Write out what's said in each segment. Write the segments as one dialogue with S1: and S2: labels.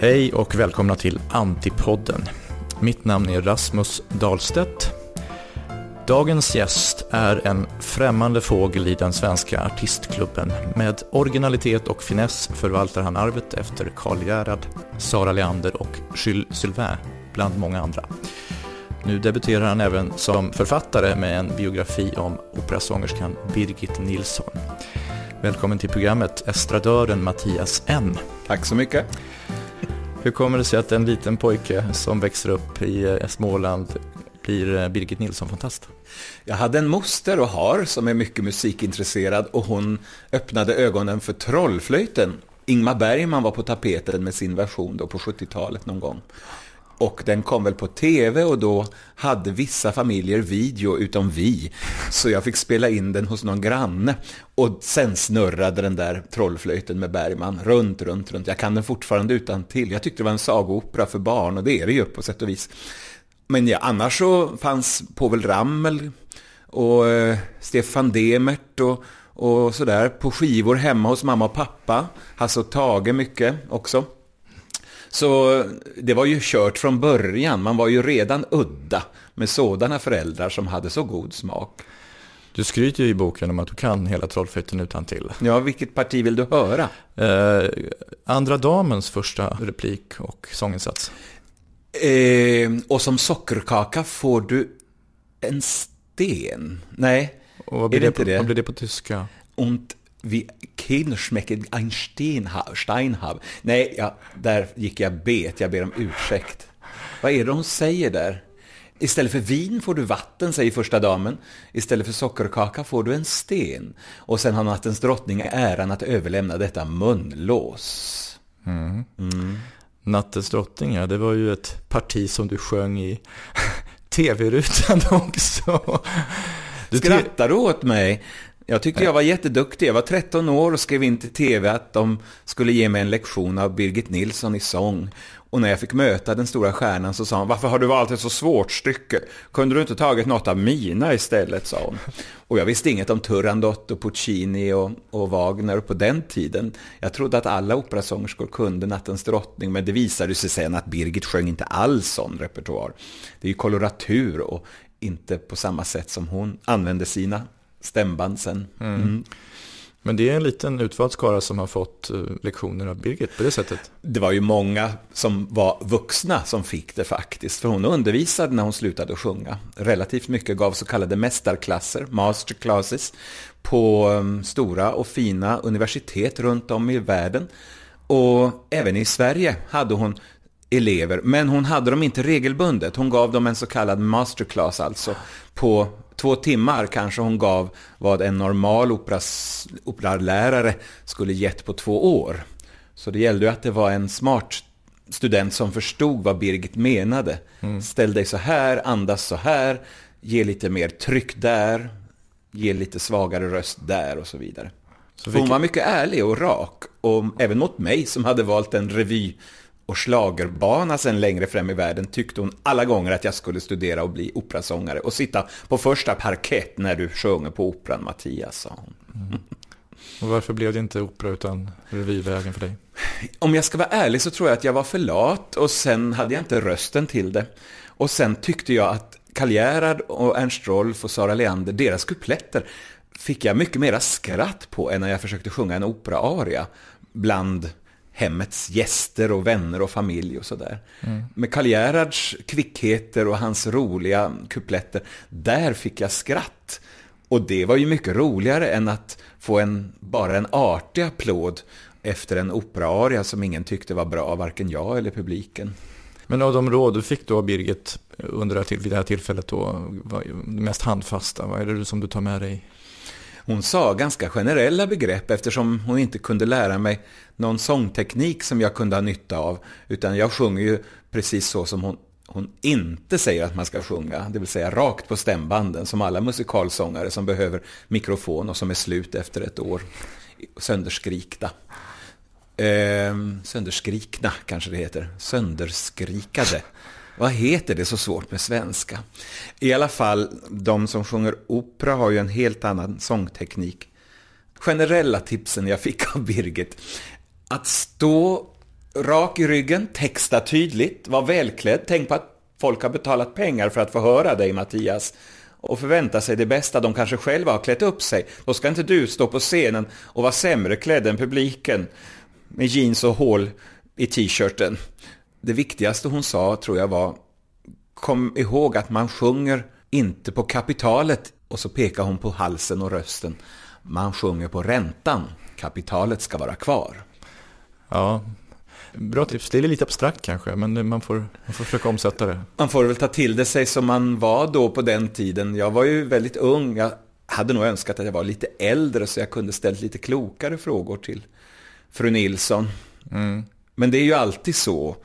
S1: Hej och välkomna till Antipodden. Mitt namn är Rasmus Dahlstedt. Dagens gäst är en främmande fågel i den svenska artistklubben. Med originalitet och finess förvaltar han arvet efter Karl Gerhard, Sara Leander och Jules Sylvain, bland många andra. Nu debuterar han även som författare med en biografi om operasångerskan Birgit Nilsson. Välkommen till programmet Estradören Mattias N. Tack så mycket. Hur kommer det sig att en liten pojke som växer upp i eh, Småland blir eh, Birgit Nilsson-fantast?
S2: Jag hade en moster och har som är mycket musikintresserad och hon öppnade ögonen för trollflöjten. Ingmar Bergman var på tapeten med sin version då på 70-talet någon gång och den kom väl på tv och då hade vissa familjer video utom vi. Så jag fick spela in den hos någon granne och sen snurrade den där trollflöjten med Bergman runt, runt, runt. Jag kan den fortfarande utan till. Jag tyckte det var en sagoopera för barn och det är det ju på sätt och vis. Men ja, annars så fanns Povel Ramel och eh, Stefan Demert och, och sådär på skivor hemma hos mamma och pappa. Hasse och Tage mycket också. Så det var ju kört från början, man var ju redan udda med sådana föräldrar som hade så god
S1: smak. Du skryter ju i boken om att du kan hela Trollflöjten utan till.
S2: Ja, vilket parti vill du
S1: höra? Eh, andra damens första replik och sånginsats. Eh, och som sockerkaka får du en sten.
S2: Nej, och vad blir är det, det inte på, det? Vad blir det på tyska? Und vi Kinschmecked ein Steinhab. Nej, ja, där gick jag bet. Jag ber om ursäkt. Vad är det hon säger där? Istället för vin får du vatten, säger första damen. Istället för sockerkaka får du en sten. Och sen har nattens drottning äran att överlämna
S1: detta munlås. Mm. Mm. Nattens drottning, ja, det var ju ett parti som du sjöng i tv-rutan också.
S2: Du Skrattar åt mig? Jag tyckte jag var jätteduktig. Jag var 13 år och skrev in till tv att de skulle ge mig en lektion av Birgit Nilsson i sång. Och när jag fick möta den stora stjärnan så sa hon, varför har du valt ett så svårt stycke? Kunde du inte tagit något av mina istället, sa hon. Och jag visste inget om Turandot och Puccini och, och Wagner på den tiden. Jag trodde att alla operasångerskor kunde Nattens drottning, men det visade sig sen att Birgit sjöng inte alls sån repertoar. Det är ju koloratur och inte på samma sätt som hon använde sina stämband sen. Mm. Mm. Men det är en liten utvald skara som har fått eh, lektioner av Birgit på det sättet. Det var ju många som var vuxna som fick det faktiskt. För hon undervisade när hon slutade att sjunga. Relativt mycket gav så kallade mästarklasser, masterclasses, på eh, stora och fina universitet runt om i världen. Och även i Sverige hade hon elever, men hon hade dem inte regelbundet. Hon gav dem en så kallad masterclass alltså på två timmar kanske hon gav vad en normal operalärare skulle gett på två år. Så det gällde ju att det var en smart student som förstod vad Birgit menade. Mm. Ställ dig så här, andas så här, ge lite mer tryck där, ge lite svagare röst där och så vidare. Så vilket... Hon var mycket ärlig och rak, och även mot mig som hade valt en revy och slagerbana sen längre fram i världen tyckte hon alla gånger att jag skulle studera och bli operasångare och sitta på första parkett
S1: när du sjunger på operan, Mattias, sa hon. Mm. Och varför blev det inte opera utan revyvägen för dig?
S2: Om jag ska vara ärlig så tror jag att jag var för lat och sen hade jag inte rösten till det. Och sen tyckte jag att Karl Gerhard och Ernst Rolf och Sara Leander, deras kupletter fick jag mycket mera skratt på än när jag försökte sjunga en operaaria bland hemmets gäster och vänner och familj och sådär. Mm. Med Karl Gerhards kvickheter och hans roliga kupletter, där fick jag skratt. Och det var ju mycket roligare än att få en, bara en artig applåd efter en operaaria som ingen tyckte var bra, varken jag eller publiken. Men av
S1: de råd du fick då Birgit under det här, till, vid det här tillfället då, mest handfasta, vad är det som du tar med dig hon sa ganska generella begrepp eftersom hon inte kunde
S2: lära mig någon sångteknik som jag kunde ha nytta av. Utan jag sjunger ju precis så som hon, hon inte säger att man ska sjunga, det vill säga rakt på stämbanden, som alla musikalsångare som behöver mikrofon och som är slut efter ett år. Sönderskrikta. Eh, sönderskrikna kanske det heter. Sönderskrikade. Vad heter det så svårt med svenska? I alla fall, de som sjunger opera har ju en helt annan sångteknik. Generella tipsen jag fick av Birgit. Att stå rak i ryggen, texta tydligt, vara välklädd. Tänk på att folk har betalat pengar för att få höra dig, Mattias och förvänta sig det bästa. De kanske själva har klätt upp sig. Då ska inte du stå på scenen och vara sämre klädd än publiken med jeans och hål i t-shirten det viktigaste hon sa tror jag var Kom ihåg att man sjunger inte på kapitalet och så pekar hon på halsen och rösten. Man sjunger på räntan. Kapitalet ska vara
S1: kvar. Ja, bra tips. Det är lite abstrakt kanske, men man får, man får försöka omsätta det.
S2: Man får väl ta till det sig som man var då på den tiden. Jag var ju väldigt ung. Jag hade nog önskat att jag var lite äldre så jag kunde ställt lite klokare frågor till fru Nilsson. Mm. Men det är ju alltid så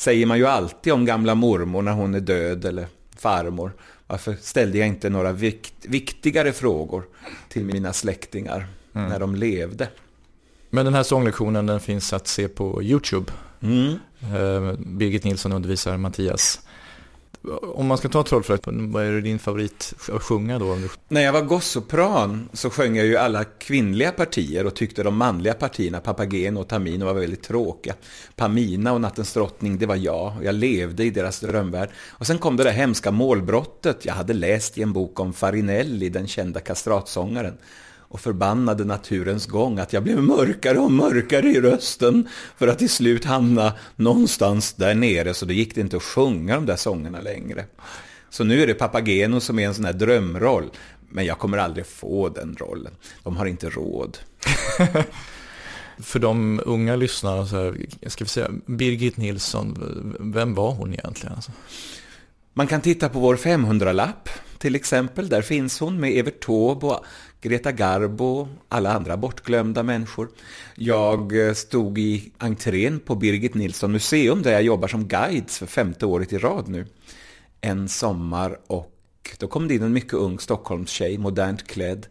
S2: säger man ju alltid om gamla mormor när hon är död eller farmor. Varför ställde jag inte några vikt, viktigare frågor till mina släktingar mm. när de levde?
S1: Men den här sånglektionen den finns att se på YouTube. Mm. Eh, Birgit Nilsson undervisar Mattias. Om man ska ta Trollflöjt, vad är din favorit att sjunga då?
S2: När jag var gossopran så sjöng jag ju alla kvinnliga partier och tyckte de manliga partierna, Papageno och Tamino, var väldigt tråkiga. Pamina och Nattens drottning, det var jag. och Jag levde i deras drömvärld. Och sen kom det där hemska målbrottet jag hade läst i en bok om Farinelli, den kända kastratsångaren och förbannade naturens gång att jag blev mörkare och mörkare i rösten för att till slut hamna någonstans där nere så det gick det inte att sjunga de där sångerna längre. Så nu är det Papageno som är en sån här drömroll,
S1: men jag kommer aldrig få den rollen. De har inte råd. för de unga lyssnarna, så här, ska vi säga, Birgit Nilsson, vem var hon
S2: egentligen? Alltså? Man kan titta på vår 500-lapp till exempel. Där finns hon med Evert Taube och Greta Garbo, alla andra bortglömda människor. Jag eh, stod i entrén på Birgit Nilsson Museum där jag jobbar som guide för femte året i rad nu. En sommar och då kom det in en mycket ung Stockholmstjej, modernt klädd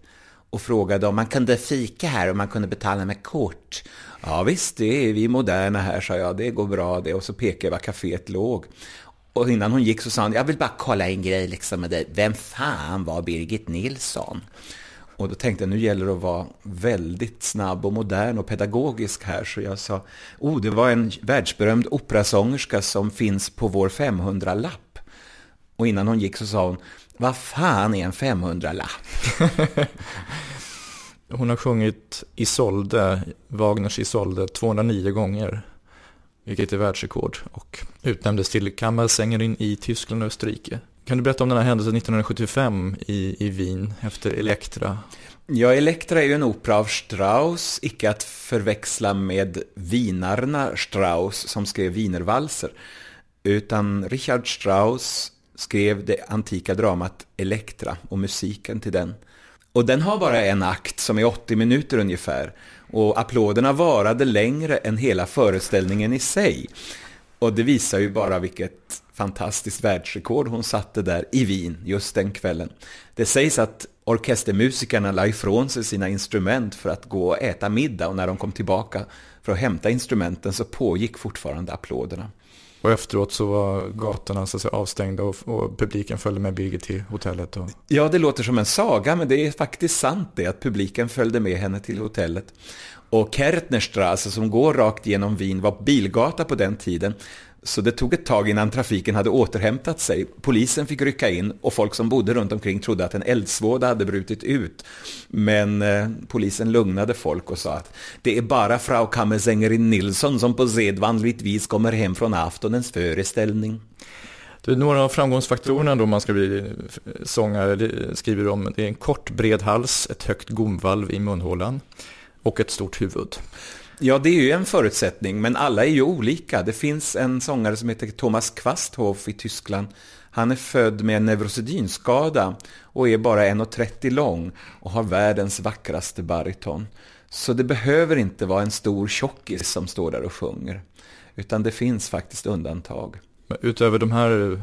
S2: och frågade om man kunde fika här och man kunde betala med kort. Ja visst, det är vi moderna här, sa jag. Det går bra det. Och så pekade jag var kaféet låg. Och innan hon gick så sa hon, jag vill bara kolla en grej liksom med dig. Vem fan var Birgit Nilsson? Och då tänkte jag, nu gäller det att vara väldigt snabb och modern och pedagogisk här. Så jag sa, oh, det var en världsberömd operasångerska som finns på vår 500-lapp. Och innan hon gick så sa hon, vad fan är en
S1: 500-lapp? hon har sjungit Isolde, Wagners Isolde, 209 gånger. Vilket är världsrekord och utnämndes till kammarsängerin i Tyskland och Österrike. Kan du berätta om den här händelsen 1975 i, i Wien efter Elektra?
S2: Ja, Elektra är ju en opera av Strauss, icke att förväxla med vinarna Strauss som skrev wienervalser. Utan Richard Strauss skrev det antika dramat Elektra och musiken till den. Och den har bara en akt som är 80 minuter ungefär. Och applåderna varade längre än hela föreställningen i sig. Och det visar ju bara vilket fantastiskt världsrekord hon satte där i Wien just den kvällen. Det sägs att orkestermusikerna la ifrån sig sina instrument för att gå och äta middag och när de kom tillbaka
S1: för att hämta instrumenten så pågick fortfarande applåderna. Och efteråt så var gatorna så säga, avstängda och, och, publiken följde med Birgit till hotellet. Och...
S2: Ja, det låter som en saga, men det är faktiskt sant det, att publiken följde med henne till hotellet. Och Kärntnerstrasse, som går rakt genom Wien, var bilgata på den tiden. Så det tog ett tag innan trafiken hade återhämtat sig. Polisen fick rycka in och folk som bodde runt omkring trodde att en eldsvåda hade brutit ut. Men eh, polisen lugnade folk och sa att det är bara Frau Kammersängerin Nilsson som på sedvanligt vis kommer hem från aftonens föreställning.
S1: Du, några av framgångsfaktorerna då man ska bli eh, sångare skriver om det är en kort bred hals, ett högt gomvalv i munhålan och ett stort huvud.
S2: Ja, det är ju en förutsättning, men alla är ju olika. Det finns en sångare som heter Thomas Kvasthoff i Tyskland. Han är född med en neurosedynskada och är bara 1,30 lång och har världens vackraste bariton. Så det behöver inte vara en stor tjockis som står där och sjunger, utan det finns faktiskt undantag. Utöver de här eh,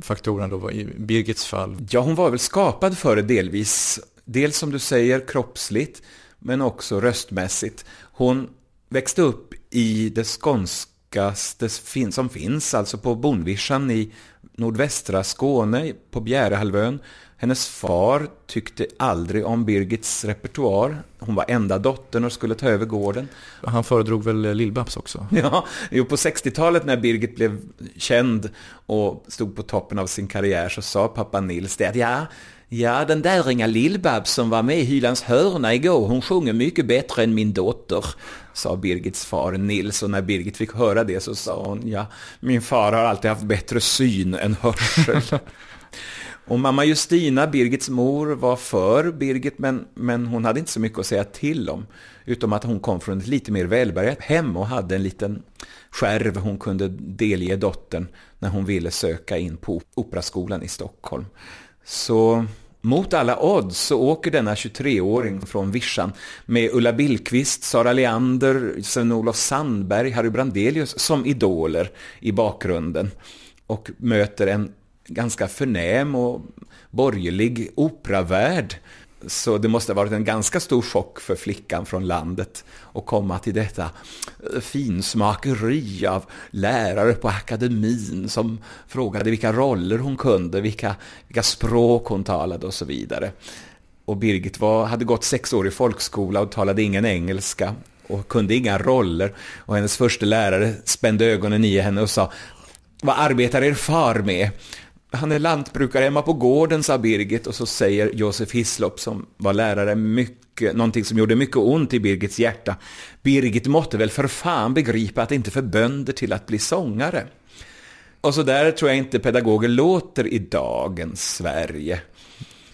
S2: faktorerna då, i Birgits fall? Ja, hon var väl skapad för det delvis. Dels som du säger kroppsligt, men också röstmässigt. Hon växte upp i det skånskaste som finns, alltså på Bonvischan i nordvästra Skåne, på Bjärehalvön. Hennes far tyckte aldrig om Birgits repertoar. Hon var enda dottern och skulle ta över gården.
S1: Han föredrog väl eh, Lillbabs också?
S2: Ja, jo, på 60-talet när Birgit blev känd och stod på toppen av sin karriär så sa pappa Nils det att ja, Ja, den där Inga Lillbabs som var med i Hylands hörna igår, hon sjunger mycket bättre än min dotter, sa Birgits far Nils och när Birgit fick höra det så sa hon, ja, min far har alltid haft bättre syn än hörsel. och mamma Justina, Birgits mor, var för Birgit, men, men hon hade inte så mycket att säga till om, utom att hon kom från ett lite mer välbärgat hem och hade en liten skärv hon kunde delge dottern när hon ville söka in på Operaskolan i Stockholm. Så mot alla odds så åker denna 23-åring från Vischan med Ulla Billqvist, Sara Leander, Sven-Olof Sandberg, Harry Brandelius som idoler i bakgrunden och möter en ganska förnäm och borgerlig operavärd så det måste ha varit en ganska stor chock för flickan från landet att komma till detta finsmakeri av lärare på akademin som frågade vilka roller hon kunde, vilka, vilka språk hon talade och så vidare. Och Birgit var, hade gått sex år i folkskola och talade ingen engelska och kunde inga roller. Och hennes första lärare spände ögonen i henne och sa, vad arbetar er far med? han är lantbrukare hemma på gården, sa Birgit, och så säger Josef Hislop, som var lärare, mycket, någonting som gjorde mycket ont i Birgits hjärta. Birgit måtte väl för fan begripa att det inte för bönder till att bli sångare. Och så där tror jag inte pedagoger låter i dagens Sverige.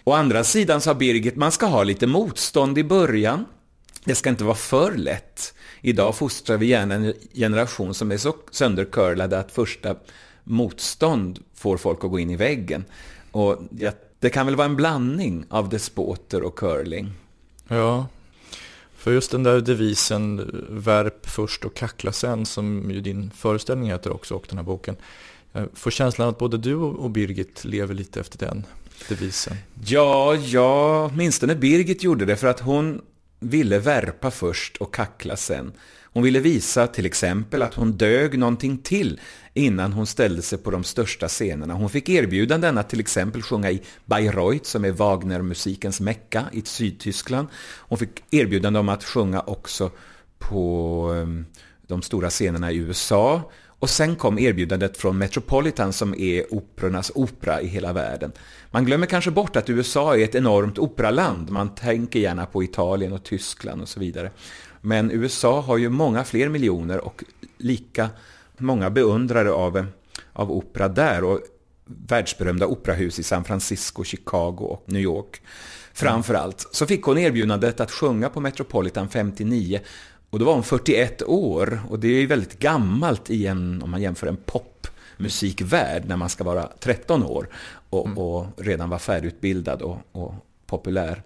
S2: Å andra sidan sa Birgit, man ska ha lite motstånd i början. Det ska inte vara för lätt. Idag fostrar vi gärna en generation som är så söndercurlade att första motstånd får folk att gå in i väggen. Och det kan väl vara en blandning av
S1: despoter och curling. Ja, för just den där devisen värp först och kackla sen som ju din föreställning heter också och den här boken. Jag eh, får känslan att både du och Birgit lever lite efter den devisen.
S2: Ja, ja, åtminstone Birgit gjorde det för att hon ville värpa först och kackla sen. Hon ville visa till exempel att hon dög någonting till innan hon ställde sig på de största scenerna. Hon fick erbjudanden att till exempel sjunga i Bayreuth som är Wagnermusikens mecka i Sydtyskland. Hon fick erbjudanden om att sjunga också på ehm, de stora scenerna i USA. Och sen kom erbjudandet från Metropolitan som är operornas opera i hela världen. Man glömmer kanske bort att USA är ett enormt operaland. Man tänker gärna på Italien och Tyskland och så vidare. Men USA har ju många fler miljoner och lika många beundrare av, av opera där och världsberömda operahus i San Francisco, Chicago och New York. Framför allt så fick hon erbjudandet att sjunga på Metropolitan 59 och då var hon 41 år och det är ju väldigt gammalt i en, om man jämför en popmusikvärld när man ska vara 13 år och, mm. och redan vara färdigutbildad och, och, populär.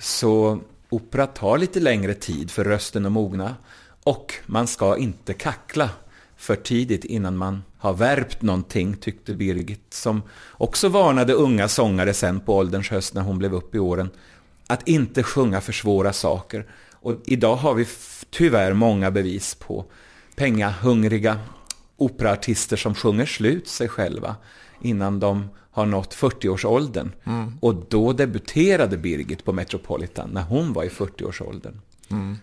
S2: Så opera tar lite längre tid för rösten att mogna och man ska inte kackla för tidigt innan man har värpt någonting, tyckte Birgit, som också varnade unga sångare sen på ålderns höst när hon blev upp i åren, att inte sjunga för svåra saker. Och idag har vi tyvärr många bevis på pengahungriga operaartister som sjunger slut sig själva innan de har nått 40-årsåldern. Mm. Och då debuterade Birgit på Metropolitan när hon var i 40-årsåldern. Mm.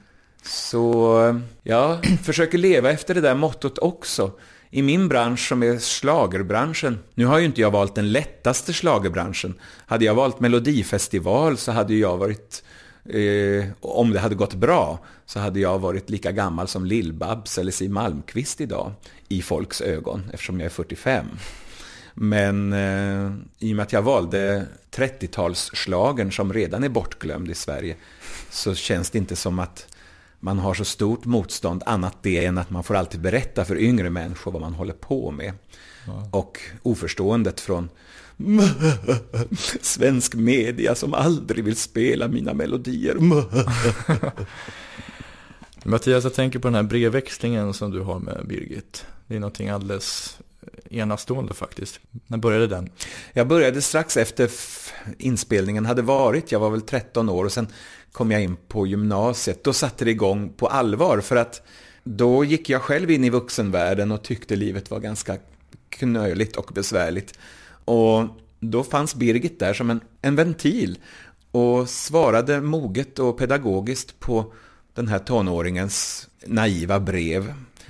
S2: Så jag försöker leva efter det där mottot också. I min bransch som är slagerbranschen, nu har ju inte jag valt den lättaste slagerbranschen. Hade jag valt melodifestival så hade jag varit, eh, om det hade gått bra, så hade jag varit lika gammal som Lill-Babs eller Siw Malmkvist idag i folks ögon eftersom jag är 45. Men eh, i och med att jag valde 30-talsslagen som redan är bortglömd i Sverige så känns det inte som att man har så stort motstånd annat det än att man får alltid berätta för yngre människor vad man håller på med. Ja. Och oförståendet från svensk media som
S1: aldrig vill spela mina melodier. Mattias, jag tänker på den här brevväxlingen som du har med Birgit. Det är någonting alldeles eh, enastående faktiskt. När började den?
S2: Jag började strax efter inspelningen hade varit. Jag var väl 13 år och sen kom jag in på gymnasiet. Då satte det igång på allvar för att då gick jag själv in i vuxenvärlden och tyckte livet var ganska knöligt och besvärligt. Och då fanns Birgit där som en, en ventil och svarade moget och pedagogiskt på den här tonåringens naiva brev.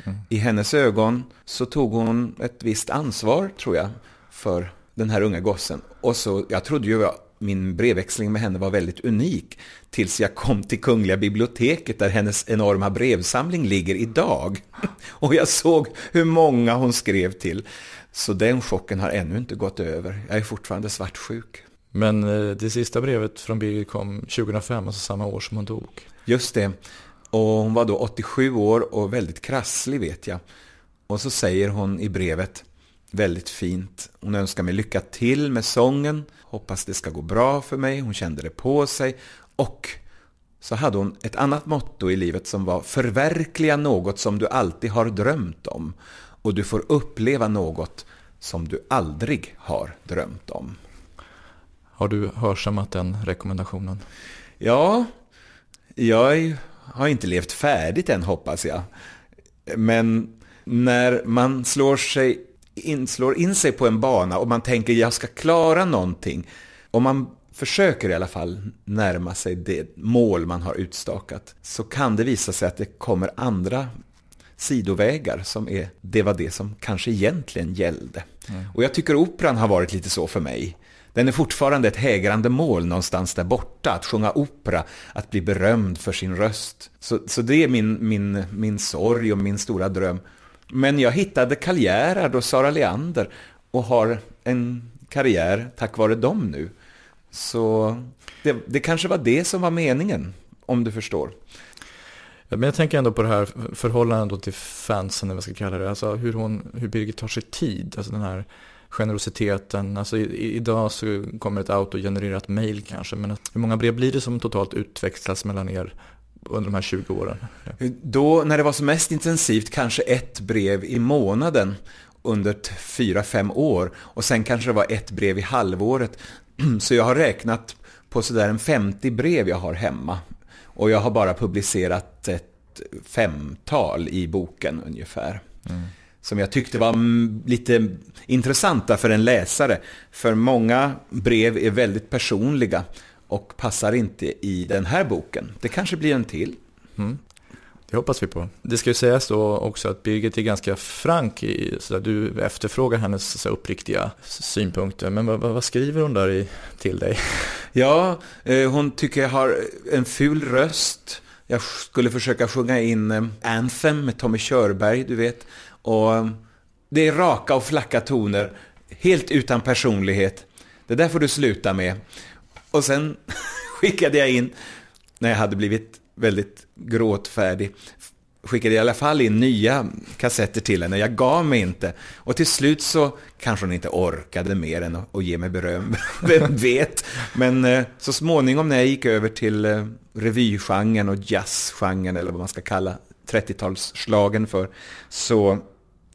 S2: Mm. I hennes ögon så tog hon ett visst ansvar, tror jag, för den här unga gossen. Och så, jag trodde ju min brevväxling med henne var väldigt unik tills jag kom till Kungliga biblioteket där hennes enorma brevsamling ligger idag. Och jag såg hur många hon skrev till. Så den
S1: chocken har ännu inte gått över. Jag är fortfarande svartsjuk. Men eh, det sista brevet från Birgit kom 2005, alltså samma år som hon dog. Just det. Och hon var då 87
S2: år och väldigt krasslig vet jag. Och så säger hon i brevet, väldigt fint, hon önskar mig lycka till med sången, hoppas det ska gå bra för mig, hon kände det på sig. Och så hade hon ett annat motto i livet som var förverkliga något som du alltid har drömt om och du får uppleva något som du aldrig har drömt om. Har du hörsammat den rekommendationen? Ja, jag har inte levt färdigt än hoppas jag. Men när man slår, sig, in, slår in sig på en bana och man tänker jag ska klara någonting. Om man försöker i alla fall närma sig det mål man har utstakat så kan det visa sig att det kommer andra sidovägar som är, det var det som kanske egentligen gällde. Mm. Och jag tycker operan har varit lite så för mig. Den är fortfarande ett hägrande mål någonstans där borta, att sjunga opera, att bli berömd för sin röst. Så, så det är min, min, min sorg och min stora dröm. Men jag hittade Karl Gerhard och Sara Leander och har en karriär tack vare dem nu. Så
S1: det, det kanske var det som var meningen, om du förstår. Men jag tänker ändå på det här förhållandet till fansen, eller vad jag ska kalla det, alltså hur, hon, hur Birgit tar sig tid, alltså den här generositeten. Alltså i, idag så kommer ett autogenererat mail kanske, men hur många brev blir det som totalt utväxlas mellan er under de här 20 åren?
S2: Då, när det var som mest intensivt, kanske ett brev i månaden under 4-5 år och sen kanske det var ett brev i halvåret. Så jag har räknat på sådär en 50 brev jag har hemma och jag har bara publicerat ett femtal i boken ungefär. Mm. Som jag tyckte var lite intressanta för en läsare. För många brev är väldigt personliga och passar inte i den här boken. Det kanske blir en till. Mm. Det hoppas vi på.
S1: Det ska ju sägas då också att Birgit är ganska frank i, så du efterfrågar hennes så uppriktiga synpunkter. Men vad, vad, skriver hon där i, till dig? Ja,
S2: eh, hon tycker jag har en ful röst. Jag skulle försöka sjunga in eh, Anthem med Tommy Körberg, du vet. Och det är raka och flacka toner, helt utan personlighet. Det där får du sluta med. Och sen skickade jag in, när jag hade blivit väldigt gråtfärdig, skickade jag i alla fall in nya kassetter till henne. Jag gav mig inte. Och till slut så kanske hon inte orkade mer än att ge mig beröm. Vem vet? Men eh, så småningom när jag gick över till eh, revygenren och jazzgenren eller vad man ska kalla 30-talsslagen för, så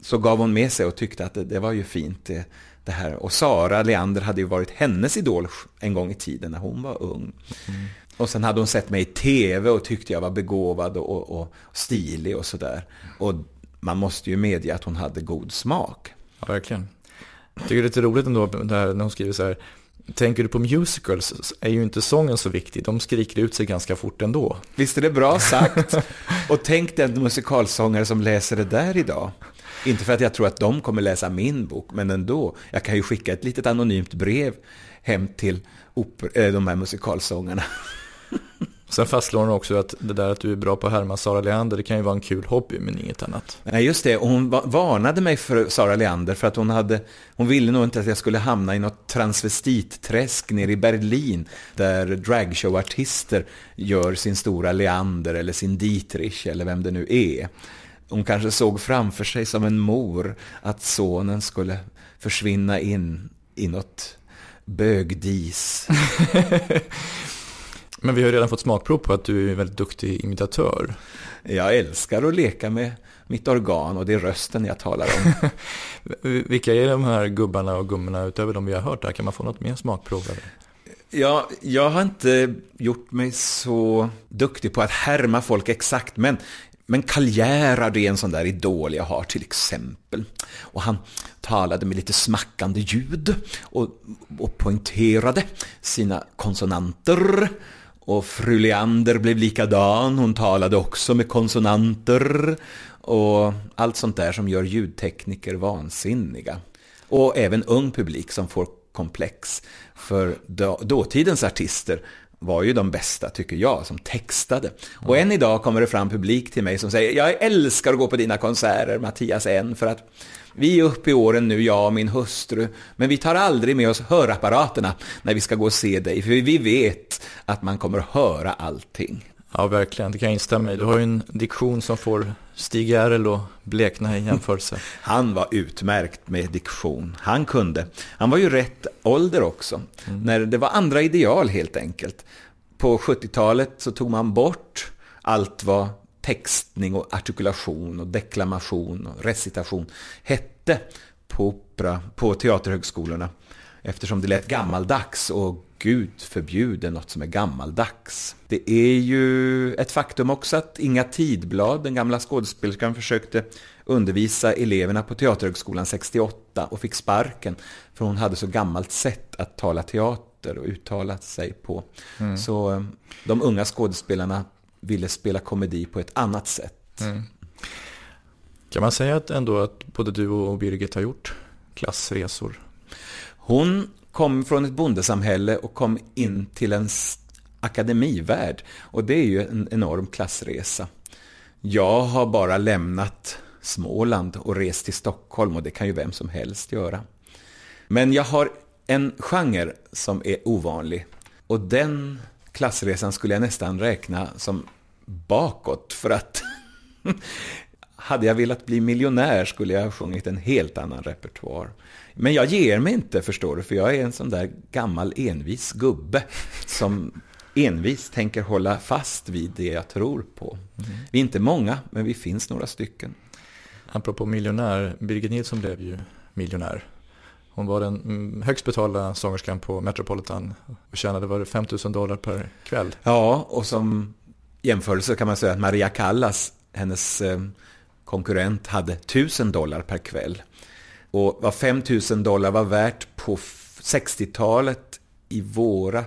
S2: så gav hon med sig och tyckte att det, det var ju fint det, eh, det, här. Och Sara Leander hade ju varit hennes idol en gång i tiden när hon var ung. Mm. Och sen hade hon sett mig i TV och tyckte jag var begåvad och, och stilig
S1: och sådär. Och man måste ju medge att hon hade god smak. Ja, verkligen. Jag tycker det är lite roligt ändå när hon skriver så här. Tänker du på musicals är ju inte sången så viktig, de skriker ut sig ganska fort ändå. Visst är det bra sagt? Och tänk den
S2: musikalsångare som läser det där idag. Inte för att jag tror att de kommer läsa min bok, men ändå. Jag kan ju skicka ett litet anonymt brev hem till eh, de här musikalsångarna.
S1: Sen fastslår hon också att det där att du är bra på att härma Sara Leander, det kan ju vara en kul hobby, men inget annat. Nej, just det. Och hon varnade mig för Sara Leander, för att hon hade,
S2: hon ville nog inte att jag skulle hamna i något transvestitträsk nere i Berlin, där dragshowartister gör sin stora Leander eller sin Dietrich eller vem det nu är. Hon kanske såg framför sig som en mor att sonen skulle
S1: försvinna in i något bögdis. Men vi har redan fått smakprov på att du är en väldigt duktig imitatör. Jag älskar att leka med mitt organ och det är rösten jag talar om. Vilka är de här gubbarna och gummorna utöver de vi har hört där? Kan man få något mer smakprov? Eller?
S2: Ja, jag har inte gjort mig så duktig på att härma folk exakt, men men Cagliardo är en sån där idol jag har till exempel. Och han talade med lite smackande ljud och, och poängterade sina konsonanter. Och fru Leander blev likadan, hon talade också med konsonanter. Och allt sånt där som gör ljudtekniker vansinniga. Och även ung publik som får komplex. För då, dåtidens artister var ju de bästa, tycker jag, som textade. Och än idag kommer det fram publik till mig som säger “Jag älskar att gå på dina konserter, Mattias N, för att vi är uppe i åren nu, jag och min hustru, men vi tar aldrig med oss hörapparaterna när vi ska gå och se dig, för vi vet
S1: att man kommer höra allting.” Ja, verkligen. Det kan jag instämma i. Du har ju en diktion som får Stig Järrel att blekna i jämförelse. Han var utmärkt med diktion.
S2: Han kunde. Han var ju rätt ålder också. Mm. När det var andra ideal helt enkelt. På 70-talet så tog man bort allt vad textning och artikulation och deklamation och recitation hette på opera, på teaterhögskolorna. Eftersom det lät gammaldags och Gud förbjuder något som är gammaldags. Det är ju ett faktum också att Inga Tidblad, den gamla skådespelerskan, försökte undervisa eleverna på Teaterhögskolan 68 och fick sparken för hon hade så gammalt sätt att tala teater och uttala sig på. Mm. Så eh, de unga skådespelarna ville spela komedi på ett annat sätt. Mm. Kan man säga att ändå att både du och Birgit har gjort klassresor? Hon kom från ett bondesamhälle och kom in till en akademivärld. Och det är ju en enorm klassresa. Jag har bara lämnat Småland och rest till Stockholm och det kan ju vem som helst göra. Men jag har en genre som är ovanlig och den klassresan skulle jag nästan räkna som bakåt för att hade jag velat bli miljonär skulle jag ha sjungit en helt annan repertoar. Men jag ger mig inte, förstår du, för jag är en sån där gammal envis gubbe som envis tänker hålla fast vid det jag tror på. Mm. Vi är inte många, men vi finns
S1: några stycken. Apropå miljonär, Birgit Nilsson blev ju miljonär. Hon var den mm, högst betalda sångerskan på Metropolitan och tjänade var det 5 000 dollar per
S2: kväll. Ja, och som jämförelse kan man säga att Maria Callas, hennes eh, konkurrent, hade 1 000 dollar per kväll. Och vad 5 000 dollar var värt på 60-talet i våra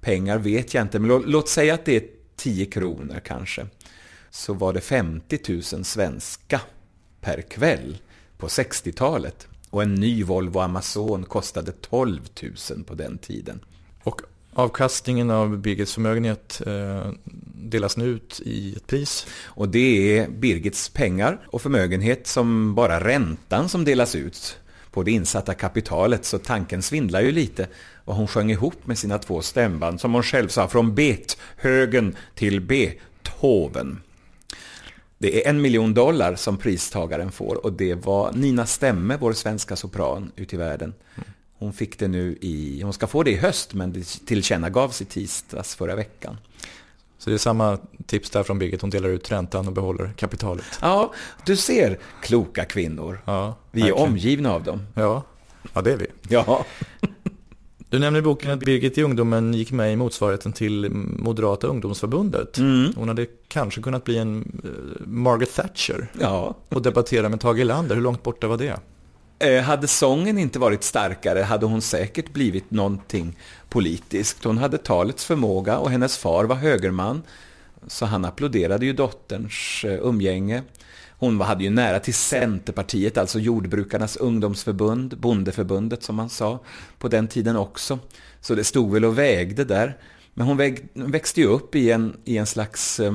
S2: pengar vet jag inte, men låt, låt säga att det är 10 kronor kanske. Så var det 50 000 svenska per kväll på 60-talet. Och en ny Volvo Amazon kostade 12 000 på den tiden.
S1: Och Avkastningen av Birgits förmögenhet eh, delas nu ut i ett pris. Och det är Birgits
S2: pengar och förmögenhet som bara räntan som delas ut på det insatta kapitalet så tanken svindlar ju lite vad hon sjöng ihop med sina två stämband som hon själv sa från Beethoven till Beethoven. Det är en miljon dollar som pristagaren får och det var Nina Stemme, vår svenska sopran ute i världen, mm. Hon fick det nu i, hon ska få det i höst men det tillkännagavs i tisdags
S1: förra veckan. Så det är samma tips där från Birgit, hon delar ut räntan och behåller kapitalet. Ja, du ser kloka kvinnor. Ja, vi är omgivna av dem. Ja, ja det är vi. Ja. Du nämner i boken att Birgit i ungdomen gick med i motsvarigheten till Moderata ungdomsförbundet. Mm. Hon hade kanske kunnat bli en eh, Margaret Thatcher ja. och debattera med Tage Erlander. Hur långt borta var det? Eh, hade sången inte
S2: varit starkare hade hon säkert blivit någonting politiskt. Hon hade talets förmåga och hennes far var högerman. Så han applåderade ju dotterns eh, umgänge. Hon hade ju nära till Centerpartiet, alltså jordbrukarnas ungdomsförbund, bondeförbundet som man sa på den tiden också. Så det stod väl och vägde där. Men hon växte ju upp i en, i en slags eh,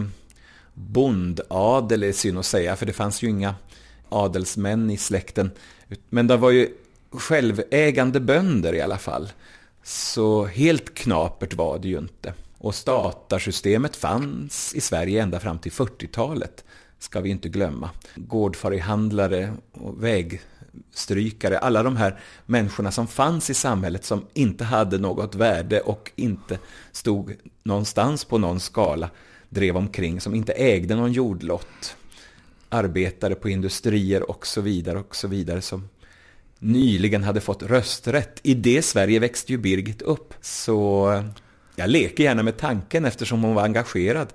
S2: bondadel, är synd att säga, för det fanns ju inga adelsmän i släkten. Men de var ju självägande bönder i alla fall. Så helt knapert var det ju inte. Och statarsystemet fanns i Sverige ända fram till 40-talet, ska vi inte glömma. Gårdfarihandlare och vägstrykare, alla de här människorna som fanns i samhället som inte hade något värde och inte stod någonstans på någon skala, drev omkring, som inte ägde någon jordlott arbetare på industrier och så vidare och så vidare som nyligen hade fått rösträtt. I det Sverige växte ju Birgit upp. Så eh, jag leker gärna med tanken eftersom hon var engagerad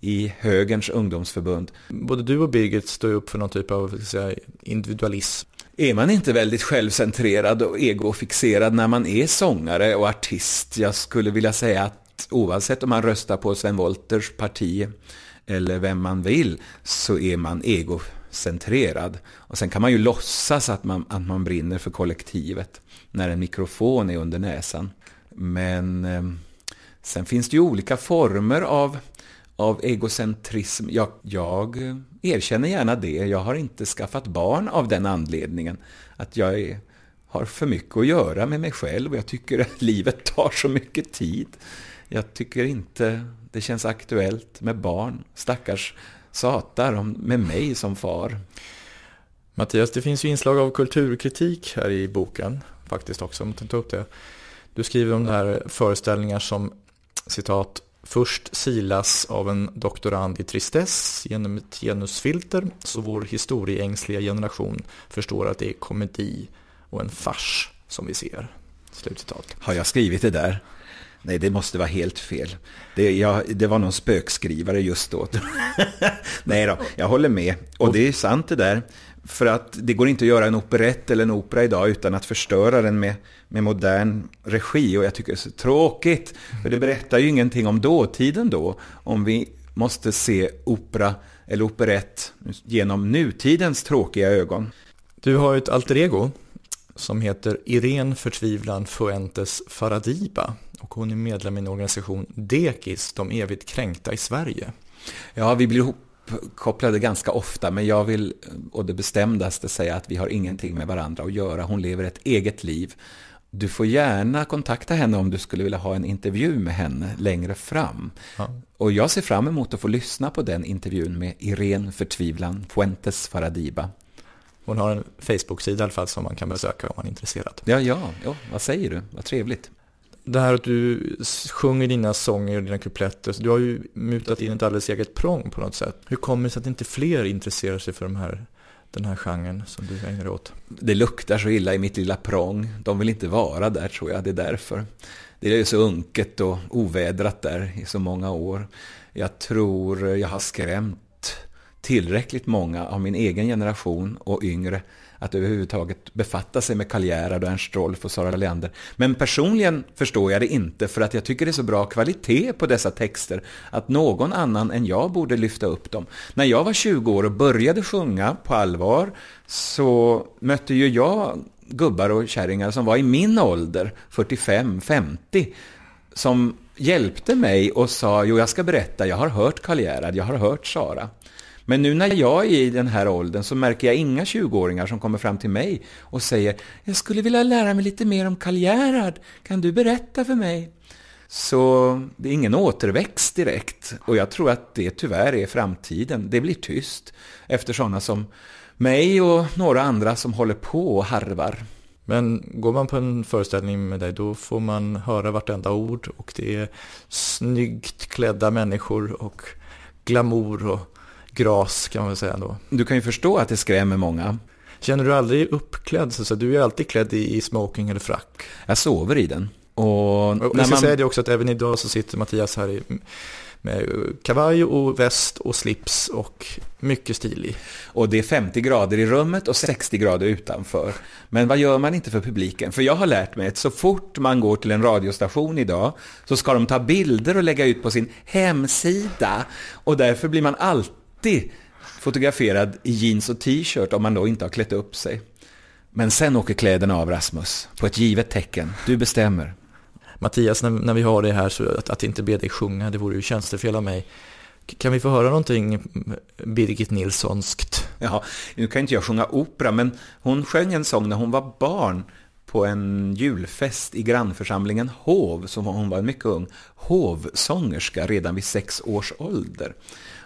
S2: i högerns ungdomsförbund. Både du och Birgit står upp för någon typ av säga, individualism. Är man inte väldigt självcentrerad och egofixerad när man är sångare och artist? Jag skulle vilja säga att oavsett om man röstar på Sven Wolters parti eller vem man vill så är man egocentrerad. Och sen kan man ju låtsas att man, att man brinner för kollektivet när en mikrofon är under näsan. Men eh, sen finns det ju olika former av, av egocentrism. Jag, jag erkänner gärna det. Jag har inte skaffat barn av den anledningen. Att jag är har för mycket att göra med mig själv och jag tycker att livet tar så mycket tid. Jag tycker inte det känns aktuellt med barn. Stackars satar med mig
S1: som far. Mattias, det finns ju inslag av kulturkritik här i boken faktiskt också, om jag ta upp det. Du skriver om de här föreställningar som citat Först silas av en doktorand i tristess genom ett genusfilter så vår historieängsliga generation förstår att det är komedi och en fars som vi ser. Slutcitat.
S2: Har jag skrivit det där? Nej, det måste vara helt fel. Det, jag, det var någon spökskrivare just då. Nej då, jag håller med. Och det är sant det där. För att det går inte att göra en operett eller en opera idag utan att förstöra den med, med modern regi. Och jag tycker det är så tråkigt. För det berättar ju ingenting om dåtiden då. Om vi måste se opera eller operett
S1: genom nutidens tråkiga ögon. Du har ju ett alter ego som heter Irene Förtvivlan Fuentes Faradiba och hon är medlem i en organisation, Dekis, de evigt kränkta i Sverige. Ja, vi blir ihopkopplade ganska ofta,
S2: men jag vill å det bestämdaste säga att vi har ingenting med varandra att göra. Hon lever ett eget liv. Du får gärna kontakta henne om du skulle vilja ha en intervju med henne längre fram. Ja. Och jag ser fram emot att få lyssna på den intervjun med Irene Förtvivlan
S1: Fuentes Faradiba. Hon har en Facebook-sida i alla fall som man kan besöka om man är intresserad. Ja, ja, ja vad säger du? Vad trevligt det här att du sjunger dina sånger och dina kupletter, du har ju mutat in ett alldeles eget prång på något sätt. Hur kommer det sig att inte fler intresserar sig för de här, den här genren som du ägnar dig åt? Det luktar så illa i mitt lilla prång.
S2: De vill inte vara där tror jag, det är därför. Det är ju så unket och ovädrat där i så många år. Jag tror jag har skrämt tillräckligt många av min egen generation och yngre att överhuvudtaget befatta sig med Karl Gerhard och Ernst Rolf och Sara Leander. Men personligen förstår jag det inte för att jag tycker det är så bra kvalitet på dessa texter att någon annan än jag borde lyfta upp dem. När jag var 20 år och började sjunga på allvar så mötte ju jag gubbar och kärringar som var i min ålder, 45-50, som hjälpte mig och sa jo jag ska berätta, jag har hört Karl Gerhard, jag har hört Sara. Men nu när jag är i den här åldern så märker jag inga 20-åringar som kommer fram till mig och säger ”Jag skulle vilja lära mig lite mer om Karl Gerhard, kan du berätta för mig?” Så det är ingen återväxt direkt och jag tror att det tyvärr är framtiden. Det blir tyst efter
S1: sådana som mig och några andra som håller på och harvar. Men går man på en föreställning med dig då får man höra vartenda ord och det är snyggt klädda människor och glamour och gras kan man väl säga då. Du kan ju förstå att det skrämmer många. Känner du aldrig uppklädd? Så du är alltid klädd i, smoking eller frack. Jag sover i den. Och, och jag ska man... säga det också att även idag så sitter Mattias här i, med kavaj och väst och slips och mycket stilig.
S2: Och det är 50 grader i rummet och 60 grader utanför. Men vad gör man inte för publiken? För jag har lärt mig att så fort man går till en radiostation idag så ska de ta bilder och lägga ut på sin hemsida. Och därför blir man alltid alltid fotograferad i jeans och t-shirt om man då inte har klätt upp sig. Men sen åker kläderna av Rasmus,
S1: på ett givet tecken. Du bestämmer. Mattias, när, när vi har det här, så att, att inte be dig sjunga, det vore ju tjänstefel av mig. Kan vi få höra någonting Birgit Nilssonskt?
S2: Ja, nu kan inte jag sjunga opera, men hon sjöng
S1: en sång när hon var barn på
S2: en julfest i grannförsamlingen Hov, som hon var en mycket ung hovsångerska redan vid sex års ålder.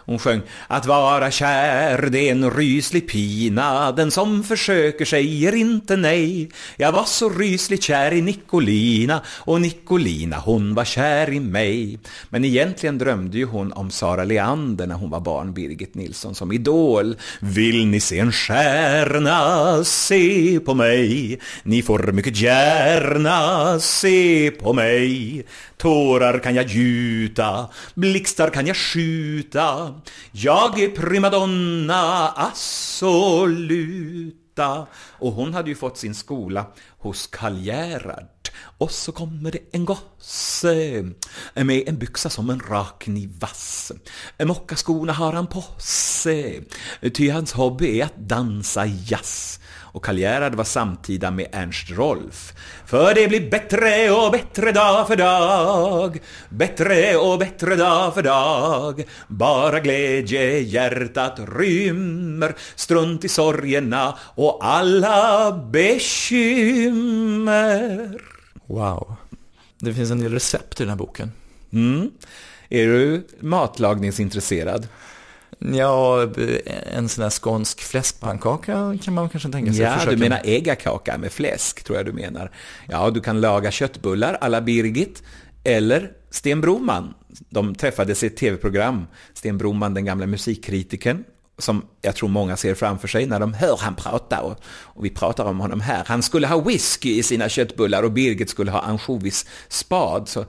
S2: Hon sjöng Att vara kär det är en ryslig pina Den som försöker säger inte nej Jag var så rysligt kär i Nicolina Och Nicolina hon var kär i mig Men egentligen drömde ju hon om Sara Leander när hon var barn Birgit Nilsson som idol Vill ni se en stjärna se på mig Ni får mycket gärna se på mig Tårar kan jag gjuta Blixtar kan jag skjuta jag är primadonna assoluta. Och hon hade ju fått sin skola hos Karl Gerhard. Och så kommer det en gosse med en byxa som en rakniv vass. Mockaskorna har han på sig, ty hans hobby är att dansa jazz och Karl Gerhard var samtida med Ernst Rolf. För det blir bättre och bättre dag för dag, bättre och bättre dag för dag. Bara glädje hjärtat rymmer, strunt i sorgerna och alla bekymmer.
S1: Wow. Det finns en del recept i den här boken. Mm. Är du matlagningsintresserad? Ja, eh, en sån här skånsk fläskpannkaka kan man kanske tänka sig. Ja, försöka. du menar
S2: äggakaka med fläsk, tror jag du menar. Ja, du kan laga köttbullar alla Birgit, eller Sten Broman. De träffades i ett tv-program, Sten Broman, den gamla musikkritiken, som jag tror många ser framför sig när de hör han prata och, och, vi pratar om honom här. Han skulle ha whisky i sina köttbullar och Birgit skulle ha ansjovisspad. Så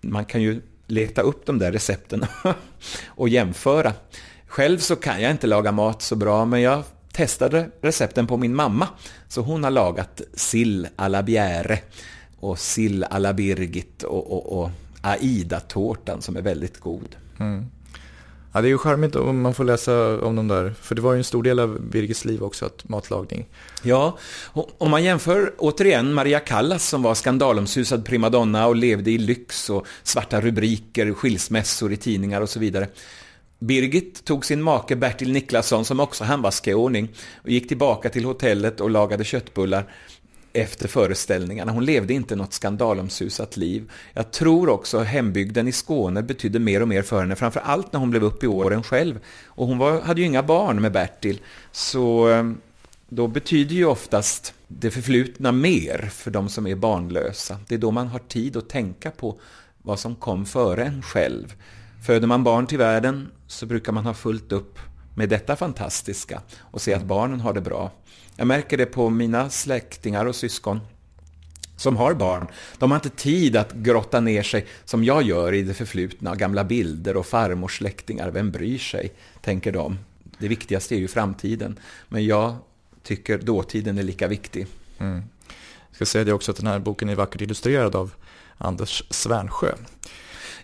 S2: man kan ju leta upp de där recepten och jämföra. Själv så kan jag inte laga mat så bra, men jag testade recepten på min mamma. Så hon har lagat sill la bjäre och sill la Birgit och, och, och Aida-tårtan som är
S1: väldigt god. Mm. Ja, det är ju charmigt om man får läsa om de där, för det var ju en stor del av Birgits liv också, att matlagning.
S2: Ja, om man jämför återigen Maria Callas som var skandalomsusad primadonna och levde i lyx och svarta rubriker, skilsmässor i tidningar och så vidare. Birgit tog sin make Bertil Niklasson, som också han var skåning, och gick tillbaka till hotellet och lagade köttbullar efter föreställningarna. Hon levde inte något skandalomsusat liv. Jag tror också hembygden i Skåne betydde mer och mer för henne, framför allt när hon blev upp i åren själv. Och hon var, hade ju inga barn med Bertil, så eh, då betyder ju oftast det förflutna mer för de som är barnlösa. Det är då man har tid att tänka på vad som kom före en själv. Föder man barn till världen så brukar man ha fullt upp med detta fantastiska och se att barnen har det bra. Jag märker det på mina släktingar och syskon som har barn. De har inte tid att grotta ner sig som jag gör i det förflutna, gamla bilder och farmors släktingar. Vem bryr sig, tänker de. Det viktigaste är ju
S1: framtiden. Men jag tycker dåtiden är lika viktig. Mm. Jag ska säga det också att den här boken är vackert illustrerad av Anders Svärnsjö.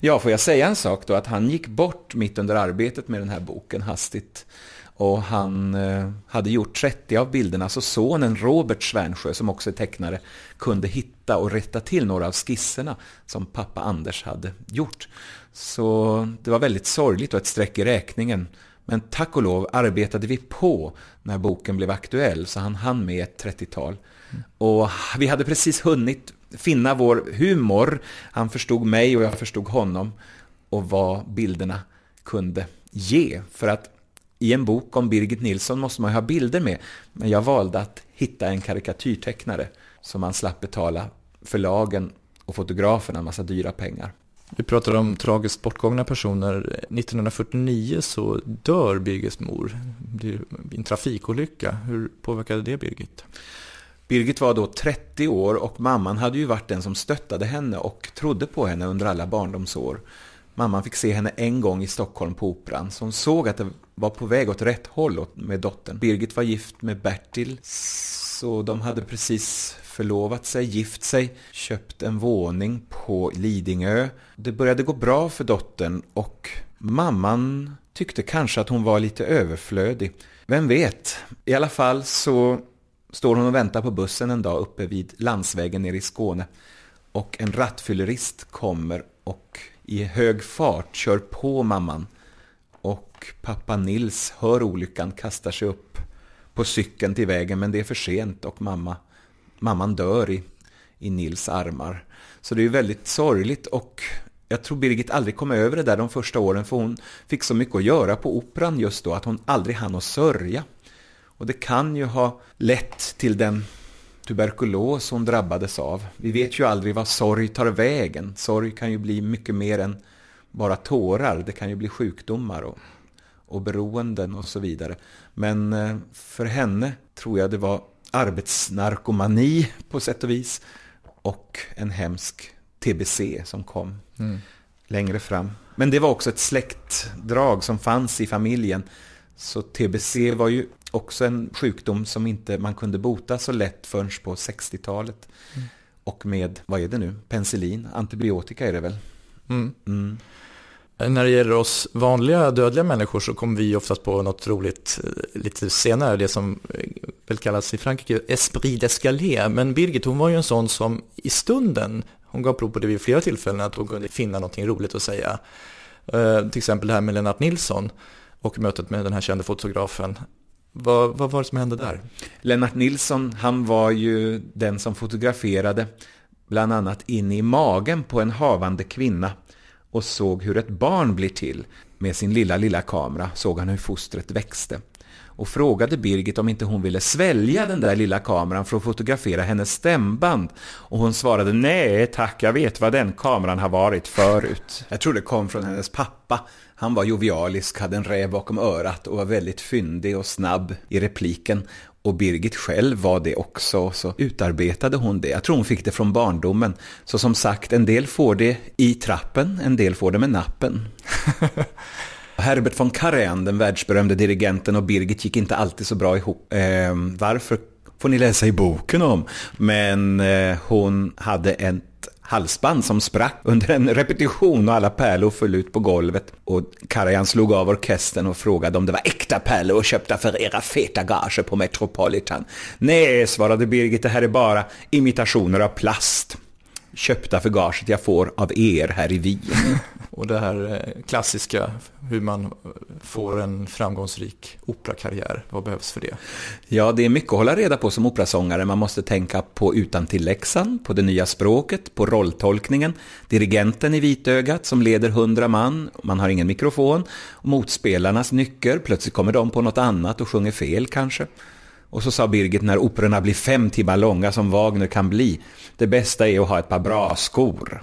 S1: Ja, får jag säga en
S2: sak då? Att han gick bort mitt under arbetet med den här boken hastigt. Och han eh, hade gjort 30 av bilderna, så sonen Robert Svärnsjö, som också är tecknare, kunde hitta och rätta till några av skisserna som pappa Anders hade gjort. Så det var väldigt sorgligt och ett streck i räkningen. Men tack och lov arbetade vi på när boken blev aktuell, så han hann med ett 30-tal. Mm. Och vi hade precis hunnit finna vår humor. Han förstod mig och jag förstod honom och vad bilderna kunde ge. För att i en bok om Birgit Nilsson måste man ju ha bilder med, men jag valde att hitta en karikatyrtecknare som man slapp
S1: betala förlagen och fotograferna en massa dyra pengar. Vi pratar om tragiskt bortgångna personer. 1949 så dör Birgits mor i en trafikolycka. Hur påverkade det Birgit?
S2: Birgit var då 30 år och mamman hade ju varit den som stöttade henne och trodde på henne under alla barndomsår. Mamman fick se henne en gång i Stockholm på Operan, så hon såg att det var på väg åt rätt håll med dottern. Birgit var gift med Bertil, så de hade precis förlovat sig, gift sig, köpt en våning på Lidingö. Det började gå bra för dottern och mamman tyckte kanske att hon var lite överflödig. Vem vet? I alla fall så står hon och väntar på bussen en dag uppe vid landsvägen nere i Skåne och en rattfyllerist kommer och i hög fart kör på mamman och pappa Nils hör olyckan, kastar sig upp på cykeln till vägen men det är för sent och mamma, mamman dör i, i Nils armar. Så det är väldigt sorgligt och jag tror Birgit aldrig kom över det där de första åren för hon fick så mycket att göra på operan just då att hon aldrig hann att sörja. Och det kan ju ha lett till den tuberkulos hon drabbades av. Vi vet ju aldrig vad sorg tar vägen. Sorg kan ju bli mycket mer än bara tårar. Det kan ju bli sjukdomar och, och beroenden och så vidare. Men eh, för henne tror jag det var arbetsnarkomani på sätt och vis och en hemsk TBC som kom mm. längre fram. Men det var också ett släktdrag som fanns i familjen. Så TBC var ju också en sjukdom som inte man kunde bota så lätt förrän på 60-talet. Mm.
S1: Och med, vad är det nu, penicillin, antibiotika är det väl?
S2: Mm. Mm.
S1: När det gäller oss vanliga dödliga människor så kommer vi oftast på något roligt eh, lite senare, det som eh, väl kallas i Frankrike esprit d'escalier. Men Birgit hon var ju en sån som i stunden, hon gav prov på det vid flera tillfällen, att hon kunde finna någonting roligt att säga. Eh, till exempel det här med Lennart Nilsson och mötet med den här kände fotografen.
S2: Vad, vad var det som hände där? Lennart Nilsson, han var ju den som fotograferade bland annat in i magen på en havande kvinna och såg hur ett barn blir till. Med sin lilla, lilla kamera såg han hur fostret växte och frågade Birgit om inte hon ville svälja den där lilla kameran för att fotografera hennes stämband. Och hon svarade nej tack, jag vet vad den kameran har varit förut. Jag tror det kom från hennes pappa han var jovialisk, hade en räv bakom örat och var väldigt fyndig och snabb i repliken. Och Birgit själv var det också, och så utarbetade hon det. Jag tror hon fick det från barndomen. Så som sagt, en del får det i trappen, en del får det med nappen. Herbert von Karajan, den världsberömde dirigenten och Birgit gick inte alltid så bra ihop. Eh, varför får ni läsa i boken om. Men eh, hon hade en halsband som sprack under en repetition och alla pärlor föll ut på golvet. Och Karajan slog av orkestern och frågade om det var äkta pärlor köpta för era feta gager på Metropolitan. Nej, svarade Birgit, det här är bara imitationer av plast köpta för gaget jag får av er här i
S1: Wien. Och det här eh, klassiska, hur man får en framgångsrik operakarriär, vad
S2: behövs för det? Ja, det är mycket att hålla reda på som operasångare. Man måste tänka på utantilläxan, på det nya språket, på rolltolkningen, dirigenten i vitögat som leder hundra man, man har ingen mikrofon, motspelarnas nycker, plötsligt kommer de på något annat och sjunger fel kanske. Och så sa Birgit, när operorna blir fem timmar långa som Wagner kan bli,
S1: det bästa är att ha ett par bra skor.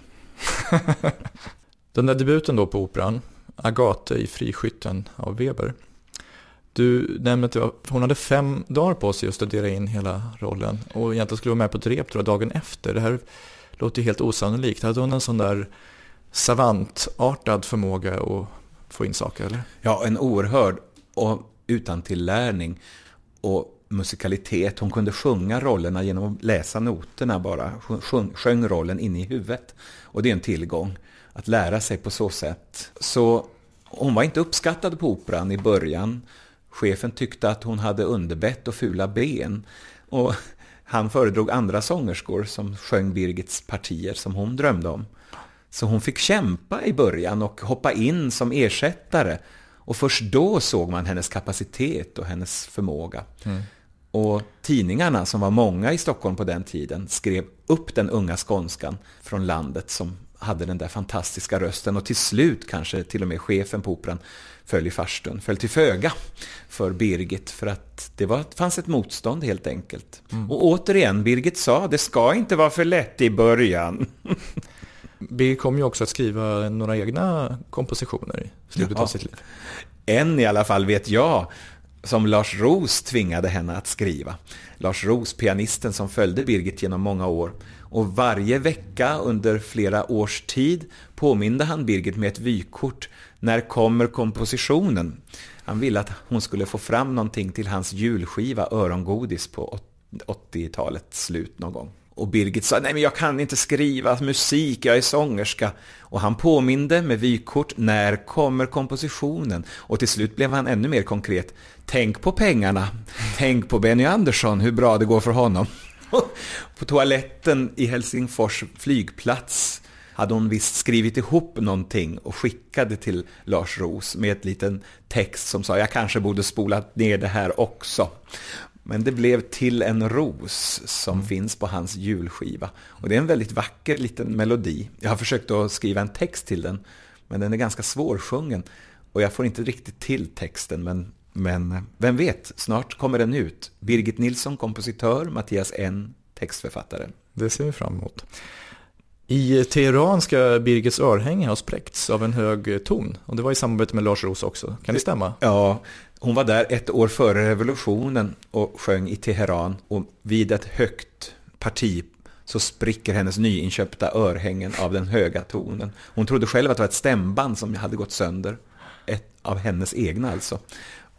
S1: Den där debuten då på operan, Agate i Friskytten av Weber. Du nämnde att var, hon hade fem dagar på sig att studera in hela rollen och egentligen skulle vara med på ett rep dagen efter. Det här låter ju helt osannolikt. Hade hon en sån där savantartad förmåga att få in saker? Eller?
S2: Ja, en oerhörd och utan tillärning och musikalitet. Hon kunde sjunga rollerna genom att läsa noterna bara. Sjöng, sjöng rollen in i huvudet. Och det är en tillgång att lära sig på så sätt. Så hon var inte uppskattad på operan i början. Chefen tyckte att hon hade underbett och fula ben. Och han föredrog andra sångerskor som sjöng Birgits partier som hon drömde om. Så hon fick kämpa i början och hoppa in som ersättare. Och först då såg man hennes kapacitet och hennes förmåga. Mm. Och tidningarna, som var många i Stockholm på den tiden, skrev upp den unga skånskan från landet som hade den där fantastiska rösten och till slut kanske till och med chefen på operan föll i farstun, föll till föga för Birgit för att det var, fanns ett motstånd helt enkelt. Mm. Och återigen, Birgit sa det ska inte vara för lätt i början. Birgit kom ju också att skriva några egna
S1: kompositioner i slutet ja. av sitt liv.
S2: En i alla fall vet jag som Lars Roos tvingade henne att skriva. Lars Roos, pianisten som följde Birgit genom många år. Och varje vecka under flera års tid påminde han Birgit med ett vykort. När kommer kompositionen? Han ville att hon skulle få fram någonting till hans julskiva Örongodis på 80-talets slut någon gång. Och Birgit sa, nej men jag kan inte skriva musik, jag är sångerska. Och han påminde med vykort, när kommer kompositionen? Och till slut blev han ännu mer konkret, tänk på pengarna, tänk på Benny Andersson, hur bra det går för honom. på toaletten i Helsingfors flygplats hade hon visst skrivit ihop någonting och skickade till Lars Ros med ett liten text som sa jag kanske borde spola ner det här också. Men det blev till en ros som mm. finns på hans julskiva. Och det är en väldigt vacker liten melodi. Jag har försökt att skriva en text till den, men den är ganska svårsjungen. Och jag får inte riktigt till texten, men, men vem vet, snart kommer den ut. Birgit Nilsson, kompositör, Mattias N, textförfattare.
S1: Det ser vi fram emot. I Teheran ska Birgits örhänge ha spräckts av en hög ton. Och det var i samarbete med Lars Roos också. Kan det stämma? Ja, hon var där ett år före
S2: revolutionen och sjöng i Teheran och vid ett högt parti så spricker hennes nyinköpta örhängen av den höga tonen. Hon trodde själv att det var ett stämband som hade gått sönder. Ett av hennes egna alltså.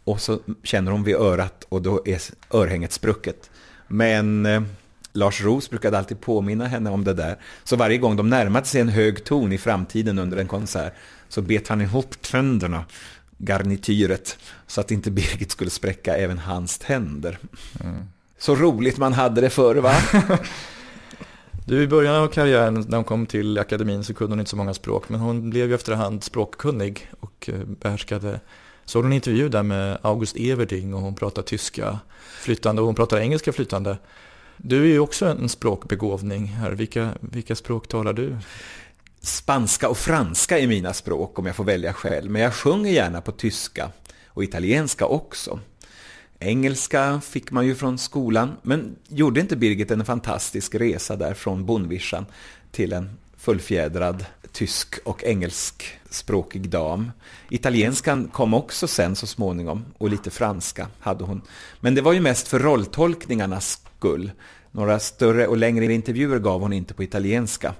S2: Och så känner hon vid örat och då är örhänget sprucket. Men eh, Lars Roos brukade alltid påminna henne om det där. Så varje gång de närmade sig en hög ton i framtiden under en konsert så bet han ihop tänderna garnityret så att inte Birgit skulle spräcka även hans
S1: tänder. Mm. Så roligt man hade det förr va? du, i början av karriären när hon kom till akademin så kunde hon inte så många språk men hon blev ju efterhand språkkunnig och eh, behärskade Såg du en intervju där med August Everding och hon pratar tyska flytande och hon pratar engelska flytande. Du är ju också en språkbegåvning här. Vilka, vilka språk talar du? Spanska och franska är mina språk om jag får
S2: välja själv, men jag sjunger gärna på tyska och italienska också. Engelska fick man ju från skolan, men gjorde inte Birgit en fantastisk resa där från bondvischan till en fullfjädrad tysk och engelskspråkig dam. Italienskan kom också sen så småningom och lite franska hade hon. Men det var ju mest för rolltolkningarnas skull. Några större och längre intervjuer gav hon inte på italienska.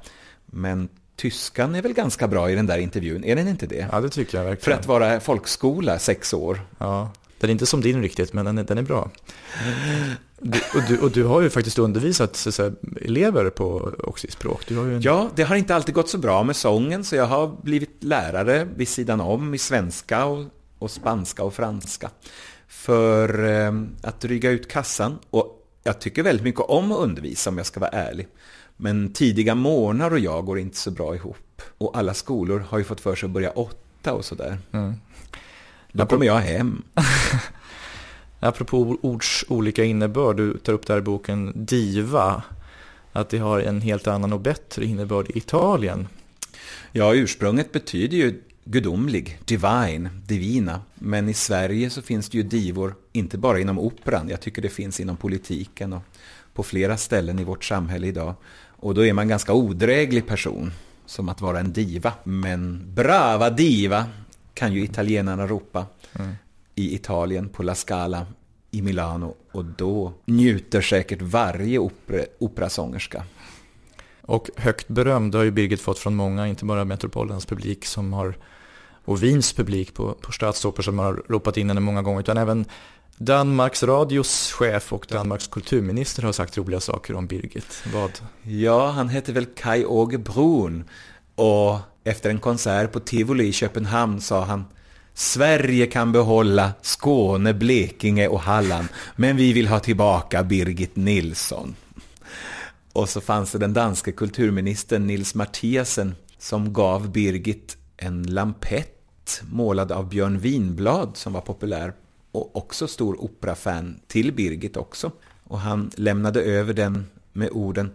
S2: Men Tyskan är väl ganska bra i den där intervjun, är den inte det? Ja,
S1: det tycker jag verkligen. För att vara folkskola sex år. Ja, den är inte som din riktigt, men den är, den är bra. Du, och, du, och, du, har ju faktiskt undervisat så, så, elever på också i språk. En... Ja,
S2: det har inte alltid gått så bra med sången, så jag har blivit lärare vid sidan om i svenska och, och spanska och franska. För eh, att dryga ut kassan. Och jag tycker väldigt mycket om att undervisa om jag ska vara ärlig. Men tidiga morgnar och jag går inte så bra ihop. Och alla skolor har ju fått för sig att börja åtta
S1: och sådär. Mm. Då Apropå... kommer jag hem. Apropå ords olika innebörd, du tar upp det här i boken diva. Att det har en helt annan och bättre innebörd i Italien.
S2: Ja, ursprunget betyder ju gudomlig, divine, divina. Men i Sverige så finns det ju divor, inte bara inom operan, jag tycker det finns inom politiken och på flera ställen i vårt samhälle idag. Och då är man ganska odräglig person, som att vara en diva. Men brava diva kan ju italienarna ropa mm. i Italien, på La Scala i
S1: Milano. Och då njuter säkert varje opera,
S2: operasångerska.
S1: Och högt beröm, det har ju Birgit fått från många, inte bara Metropolens publik som har och Wiens publik på, på Staatsoper som har ropat in henne många gånger utan även Danmarks radios chef och Danmarks kulturminister har sagt roliga saker om Birgit. Vad? Ja,
S2: han hette väl Kai Åge Brun och efter en konsert på Tivoli i Köpenhamn sa han Sverige kan behålla Skåne, Blekinge och Halland, men vi vill ha tillbaka Birgit Nilsson. Och så fanns det den danske kulturministern Nils Mathiasen som gav Birgit en lampett målad av Björn Winblad som var populär och också stor operafan till Birgit också. Och han lämnade över den med orden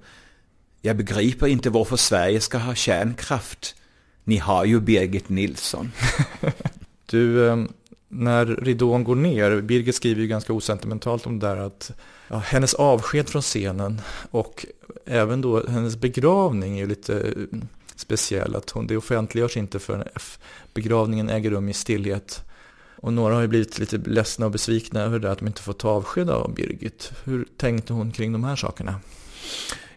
S2: Jag begriper inte varför Sverige ska ha kärnkraft. Ni har ju Birgit Nilsson.
S1: du, ehm, när ridån går ner, Birgit skriver ju ganska osentimentalt om det där att ja, hennes avsked från scenen och även då hennes begravning är ju lite speciell. Att hon, det offentliggörs inte förrän begravningen äger rum i stillhet. Och några har ju blivit lite ledsna och besvikna över det att de inte får ta avsked av Birgit. Hur tänkte hon kring de här sakerna?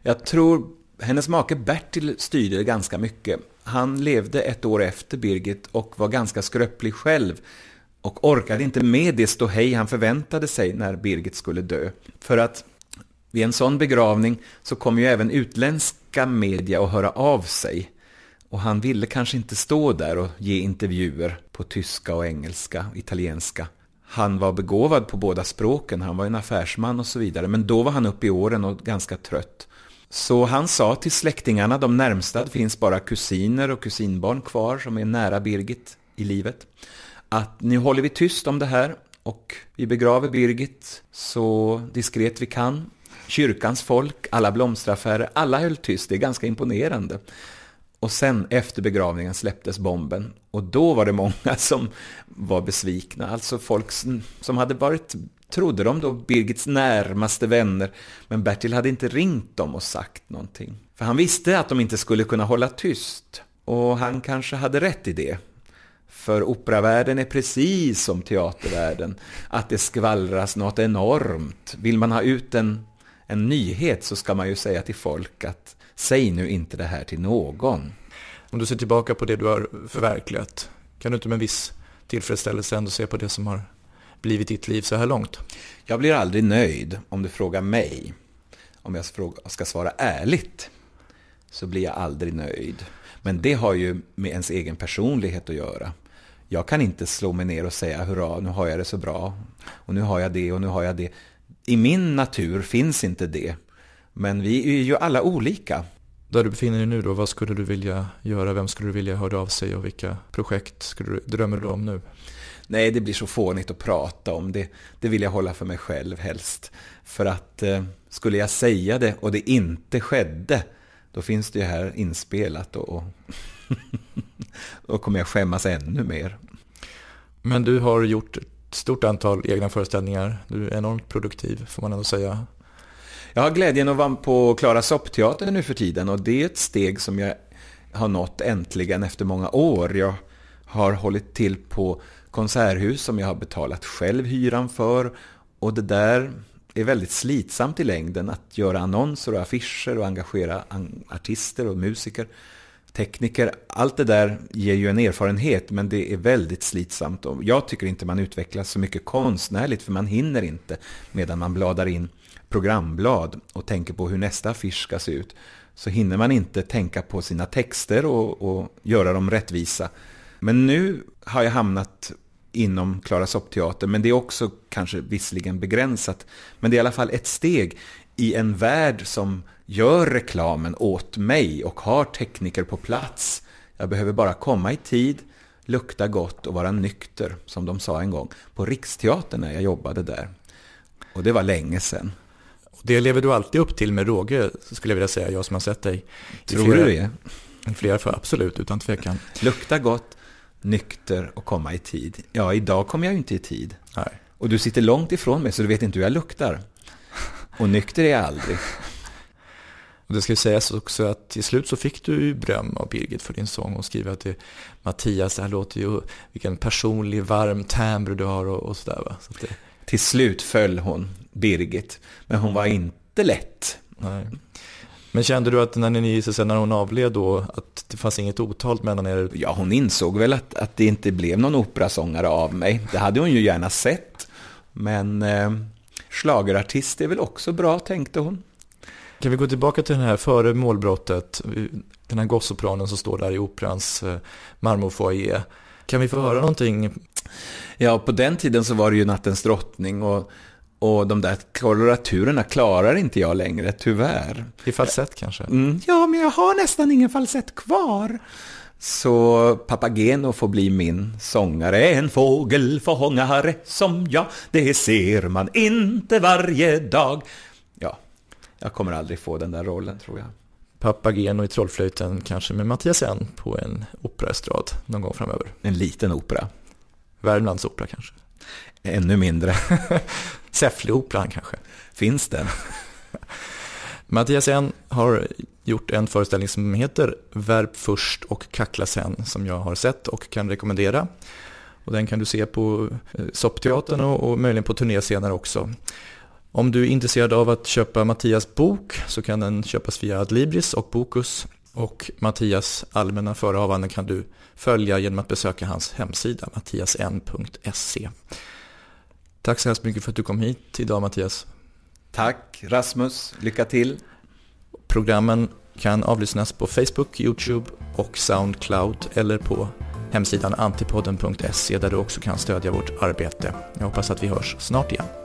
S1: Jag tror
S2: hennes make Bertil styrde ganska mycket. Han levde ett år efter Birgit och var ganska skröplig själv och orkade inte med det ståhej han förväntade sig när Birgit skulle dö. För att vid en sån begravning så kommer ju även utländska media att höra av sig. Och han ville kanske inte stå där och ge intervjuer på tyska och engelska, italienska. Han var begåvad på båda språken, han var en affärsman och så vidare, men då var han uppe i åren och ganska trött. Så han sa till släktingarna, de närmsta, det finns bara kusiner och kusinbarn kvar som är nära Birgit i livet, att nu håller vi tyst om det här och vi begraver Birgit så diskret vi kan. Kyrkans folk, alla blomsteraffärer, alla höll tyst, det är ganska imponerande. Och sen efter begravningen släpptes bomben och då var det många som var besvikna. Alltså folk som hade varit, trodde de då, Birgits närmaste vänner. Men Bertil hade inte ringt dem och sagt någonting. För han visste att de inte skulle kunna hålla tyst. Och han kanske hade rätt i det. För operavärlden är precis som teatervärlden. Att det skvallras något enormt. Vill man ha ut en, en nyhet så ska man ju säga till folk att Säg nu inte det här till någon.
S1: Om du ser tillbaka på det du har förverkligat, kan du inte med viss tillfredsställelse ändå se på det som har blivit ditt liv så här långt? Jag
S2: blir aldrig nöjd om du frågar mig. Om jag ska svara ärligt så blir jag aldrig nöjd. Men det har ju med ens egen personlighet att göra. Jag kan inte slå mig ner och säga hurra, nu har jag det så bra. Och nu har jag det och nu har jag det.
S1: I min natur finns inte det. Men vi är ju alla olika. Där du befinner dig nu då, vad skulle du vilja göra? Vem skulle du vilja höra av sig och vilka projekt skulle du, drömmer du om nu?
S2: Nej, det blir så fånigt att prata om det. Det vill jag hålla för mig själv helst. För att eh, skulle jag säga det och det inte skedde, då finns det ju här inspelat och, och då kommer jag skämmas ännu
S1: mer. Men du har gjort ett stort antal egna föreställningar. Du är enormt produktiv får man ändå säga.
S2: Jag har glädjen att vara på Klara Soppteater nu för tiden och det är ett steg som jag har nått äntligen efter många år. Jag har hållit till på konserthus som jag har betalat själv hyran för och det där är väldigt slitsamt i längden att göra annonser och affischer och engagera artister och musiker, tekniker. Allt det där ger ju en erfarenhet men det är väldigt slitsamt och jag tycker inte man utvecklas så mycket konstnärligt för man hinner inte medan man bladar in programblad och tänker på hur nästa affisch ska se ut så hinner man inte tänka på sina texter och, och göra dem rättvisa. Men nu har jag hamnat inom Klara sopp men det är också kanske visserligen begränsat. Men det är i alla fall ett steg i en värld som gör reklamen åt mig och har tekniker på plats. Jag behöver bara komma i tid, lukta gott och vara nykter, som de sa en gång, på Riksteatern när jag jobbade där.
S1: Och det var länge sedan. Det lever du alltid upp till med råge, skulle jag vilja säga, jag som har sett dig. Tror flera, du det? Flera för absolut, utan tvekan. Lukta gott, nykter
S2: och komma i tid. Ja, idag kommer jag ju inte i tid. Nej. Och du sitter långt ifrån mig, så du vet inte hur
S1: jag luktar. Och nykter är jag aldrig. Och det ska sägas också att till slut så fick du ju beröm av Birgit för din sång. och skriver att det, Mattias, det här låter ju, vilken personlig, varm timbre du har och, och sådär va. Så det... Till slut föll hon, Birgit. Men hon var inte lätt. Nej. Men kände du att när, ni, sen när hon avled då, att det fanns inget otalt mellan er? Ja, hon insåg väl att, att det inte
S2: blev någon operasångare av mig. Det hade hon ju gärna sett. Men eh,
S1: slagerartist är väl också bra, tänkte hon. Kan vi gå tillbaka till den här före målbrottet, den här gossopranen som står där i operans eh, marmorfoajé. Kan vi få höra någonting Ja, på den tiden så var det ju Nattens drottning och, och
S2: de där koloraturerna klarar inte jag längre, tyvärr. I falsett kanske? Mm, ja, men jag har nästan ingen falsett kvar. Så Papageno får bli min sångare. En fågel fångare som jag, det ser man inte varje dag.
S1: Ja, jag kommer aldrig få den där rollen tror jag. Papageno i Trollflöjten kanske med Mattias N på en operaestrad någon gång framöver. En liten opera. Värmlandsopera kanske. Ännu mindre. Säffleoperan kanske. Finns den? Mattias N har gjort en föreställning som heter Värp först och kackla sen som jag har sett och kan rekommendera. Och den kan du se på eh, Soppteatern och, och möjligen på turnéscener också. Om du är intresserad av att köpa Mattias bok så kan den köpas via Adlibris och Bokus. Och Mattias allmänna förehavanden kan du följa genom att besöka hans hemsida mattiasn.se. Tack så hemskt mycket för att du kom hit idag Mattias. Tack Rasmus, lycka till. Programmen kan avlyssnas på Facebook, Youtube och Soundcloud eller på hemsidan antipodden.se där du också kan stödja vårt arbete. Jag hoppas att vi hörs snart igen.